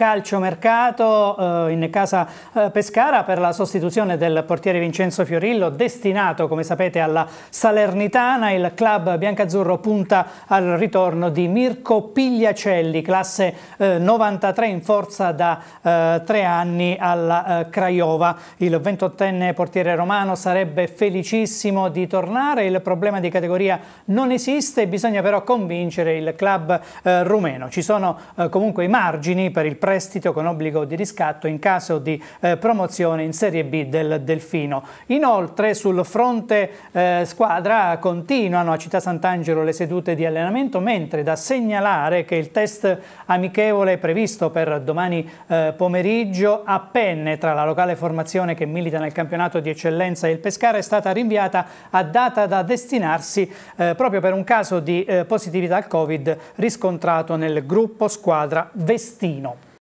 calciomercato eh, in casa eh, Pescara per la sostituzione del portiere Vincenzo Fiorillo destinato come sapete alla Salernitana il club biancazzurro punta al ritorno di Mirko Pigliacelli classe eh, 93 in forza da eh, tre anni alla eh, Craiova il 28enne portiere romano sarebbe felicissimo di tornare il problema di categoria non esiste bisogna però convincere il club eh, rumeno ci sono comunque i margini per il prezzo prestito con obbligo di riscatto in caso di eh, promozione in Serie B del Delfino. Inoltre sul fronte eh, squadra continuano a Città Sant'Angelo le sedute di allenamento, mentre da segnalare che il test amichevole previsto per domani eh, pomeriggio a Penne tra la locale formazione che milita nel campionato di eccellenza e il Pescara è stata rinviata a data da destinarsi eh, proprio per un caso di eh, positività al Covid riscontrato nel gruppo squadra Vestino.